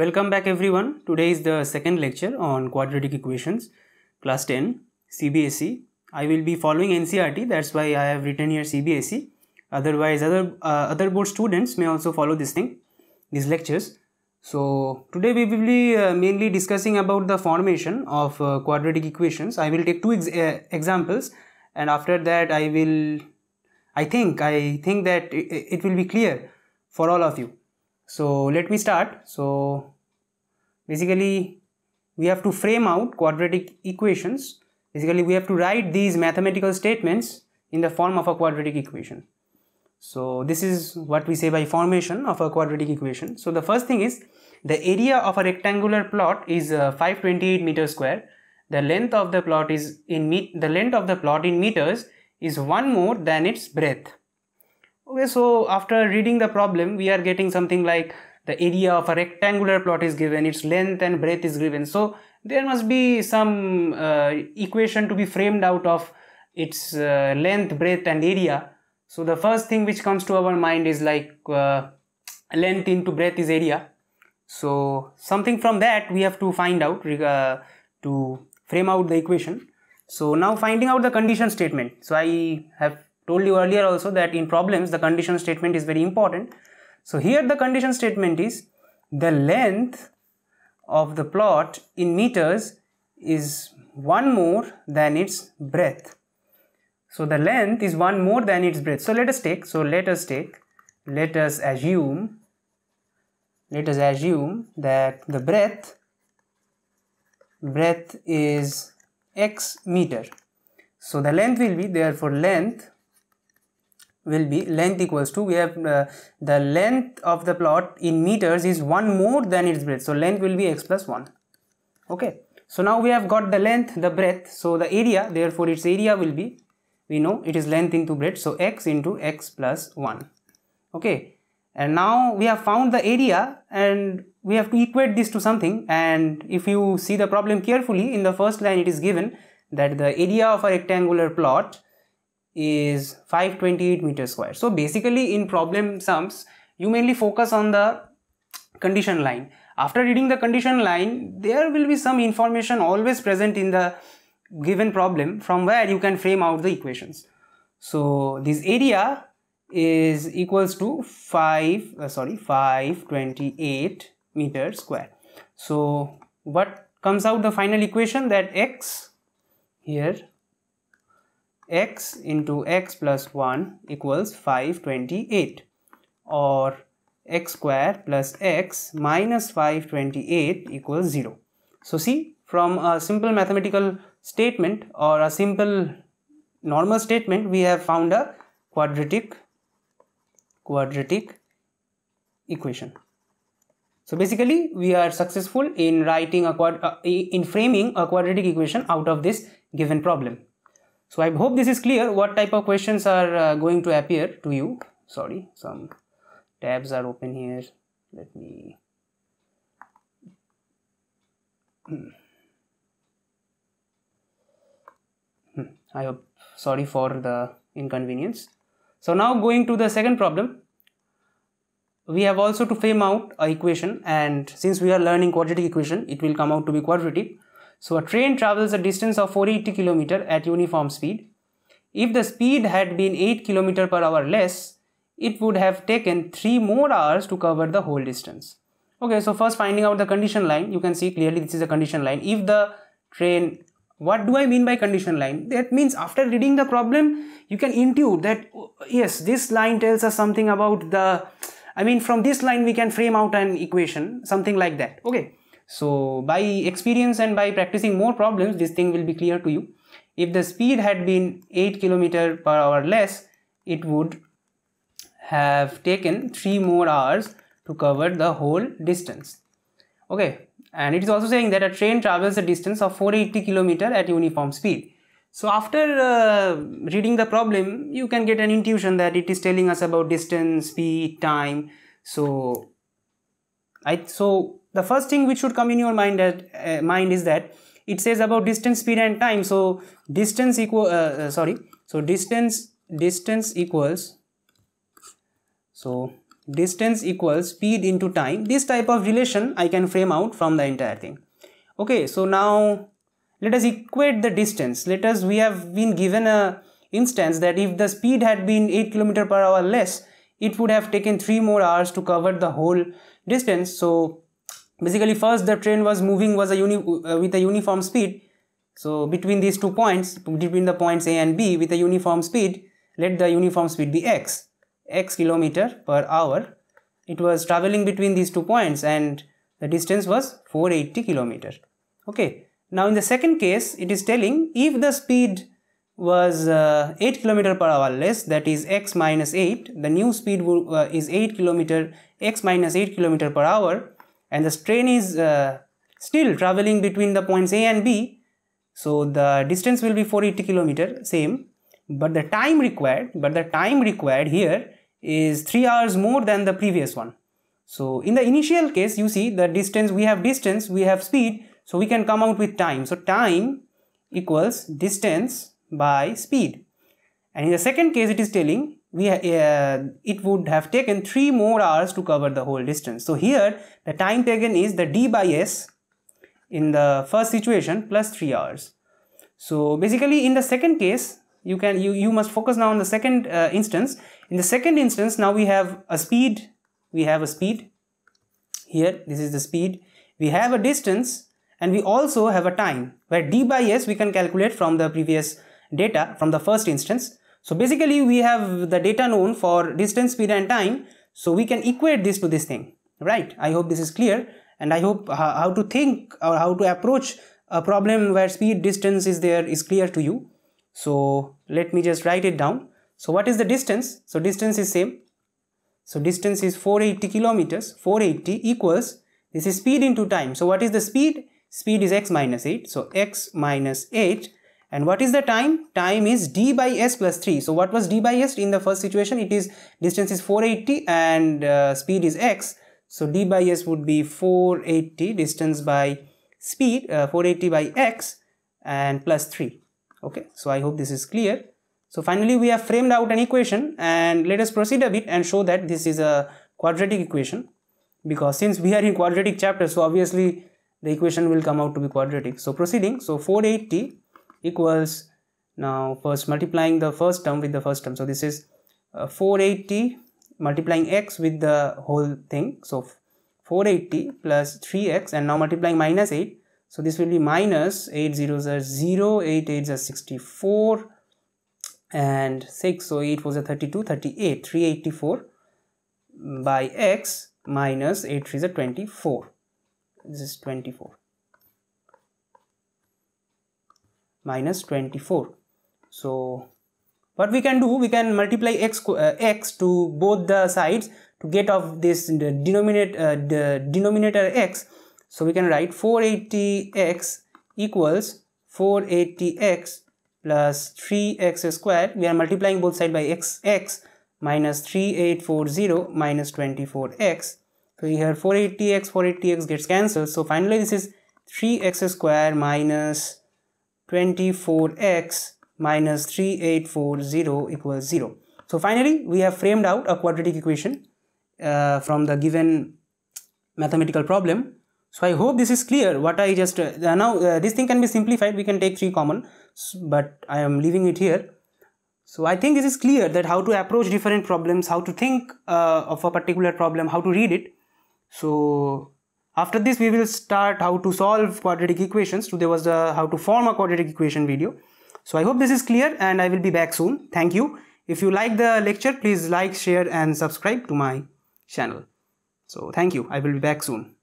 Welcome back everyone. Today is the second lecture on quadratic equations, class 10, CBSE. I will be following NCRT, that's why I have written here CBSE. Otherwise, other, uh, other board students may also follow this thing, these lectures. So, today we will be uh, mainly discussing about the formation of uh, quadratic equations. I will take two ex uh, examples and after that I will, I think, I think that it, it will be clear for all of you. So let me start. So basically we have to frame out quadratic equations. Basically we have to write these mathematical statements in the form of a quadratic equation. So this is what we say by formation of a quadratic equation. So the first thing is the area of a rectangular plot is uh, 528 meters square. The length of the plot is in the length of the plot in meters is one more than its breadth. Okay, so after reading the problem, we are getting something like the area of a rectangular plot is given, its length and breadth is given. So there must be some uh, equation to be framed out of its uh, length, breadth and area. So the first thing which comes to our mind is like uh, length into breadth is area. So something from that we have to find out uh, to frame out the equation. So now finding out the condition statement. So I have Told you earlier also that in problems the condition statement is very important. So here the condition statement is the length of the plot in meters is one more than its breadth. So the length is one more than its breadth. So let us take, so let us take, let us assume, let us assume that the breadth, breadth is x meter. So the length will be therefore length will be length equals to we have uh, the length of the plot in meters is one more than its breadth so length will be x plus 1 okay so now we have got the length the breadth so the area therefore its area will be we know it is length into breadth so x into x plus 1 okay and now we have found the area and we have to equate this to something and if you see the problem carefully in the first line it is given that the area of a rectangular plot is 528 meter square. So basically in problem sums, you mainly focus on the condition line. After reading the condition line, there will be some information always present in the given problem from where you can frame out the equations. So this area is equals to 5, uh, sorry, 528 meter square. So what comes out the final equation that x here x into x plus 1 equals 528 or x square plus x minus 528 equals 0. So see from a simple mathematical statement or a simple normal statement we have found a quadratic quadratic equation. So basically we are successful in writing a quad uh, in framing a quadratic equation out of this given problem. So I hope this is clear what type of questions are uh, going to appear to you. Sorry, some tabs are open here. Let me. Hmm. Hmm, I hope sorry for the inconvenience. So now going to the second problem. We have also to frame out a equation and since we are learning quadratic equation, it will come out to be quadratic. So a train travels a distance of 480 km at uniform speed. If the speed had been 8 km per hour less, it would have taken 3 more hours to cover the whole distance. Okay, so first finding out the condition line, you can see clearly this is a condition line. If the train, what do I mean by condition line? That means after reading the problem, you can intuit that oh, yes, this line tells us something about the, I mean from this line we can frame out an equation, something like that. Okay. So by experience and by practicing more problems, this thing will be clear to you. If the speed had been 8 km per hour less, it would have taken 3 more hours to cover the whole distance. Okay, and it is also saying that a train travels a distance of 480 km at uniform speed. So after uh, reading the problem, you can get an intuition that it is telling us about distance, speed, time. So I, so the first thing which should come in your mind that uh, mind is that it says about distance, speed, and time. So distance equal uh, uh, sorry. So distance distance equals so distance equals speed into time. This type of relation I can frame out from the entire thing. Okay, so now let us equate the distance. Let us we have been given a instance that if the speed had been 8 kilometer per hour less it would have taken three more hours to cover the whole distance so basically first the train was moving was a uni uh, with a uniform speed so between these two points between the points a and b with a uniform speed let the uniform speed be x x kilometer per hour it was traveling between these two points and the distance was 480 kilometer okay now in the second case it is telling if the speed was uh, 8 km per hour less that is x minus 8 the new speed uh, is 8 km x minus 8 km per hour and the train is uh, still traveling between the points a and b so the distance will be 480 km same but the time required but the time required here is 3 hours more than the previous one so in the initial case you see the distance we have distance we have speed so we can come out with time so time equals distance by speed. And in the second case, it is telling we uh, it would have taken 3 more hours to cover the whole distance. So here the time taken is the d by s in the first situation plus 3 hours. So basically in the second case you can you, you must focus now on the second uh, instance. In the second instance now we have a speed we have a speed here this is the speed we have a distance and we also have a time where d by s we can calculate from the previous data from the first instance. So basically we have the data known for distance, speed, and time. So we can equate this to this thing, right? I hope this is clear and I hope how to think or how to approach a problem where speed distance is there is clear to you. So let me just write it down. So what is the distance? So distance is same. So distance is 480 kilometers. 480 equals this is speed into time. So what is the speed? Speed is x minus 8. So x minus 8 and what is the time? Time is d by s plus 3. So what was d by s in the first situation? It is distance is 480 and uh, speed is x. So d by s would be 480 distance by speed, uh, 480 by x and plus 3. Okay, so I hope this is clear. So finally we have framed out an equation and let us proceed a bit and show that this is a quadratic equation because since we are in quadratic chapter so obviously the equation will come out to be quadratic. So proceeding, so 480 equals now first multiplying the first term with the first term so this is uh, 480 multiplying x with the whole thing so 480 plus 3x and now multiplying minus 8 so this will be minus 8 zeros are 0 8 8 are 64 and 6 so 8 was a 32 38 384 by x minus 8 3 is a 24 this is 24 minus 24 so what we can do we can multiply x uh, x to both the sides to get of this denominator uh, the denominator x so we can write 480x equals 480x plus 3x square we are multiplying both side by x x minus 3840 minus 24x so here 480x 480x gets cancelled so finally this is 3x square minus 24x minus 3840 equals 0. So finally, we have framed out a quadratic equation uh, from the given mathematical problem. So I hope this is clear what I just, uh, now uh, this thing can be simplified, we can take 3 common, but I am leaving it here. So I think this is clear that how to approach different problems, how to think uh, of a particular problem, how to read it. So after this, we will start how to solve quadratic equations. Today was the how to form a quadratic equation video. So I hope this is clear and I will be back soon. Thank you. If you like the lecture, please like, share and subscribe to my channel. So thank you. I will be back soon.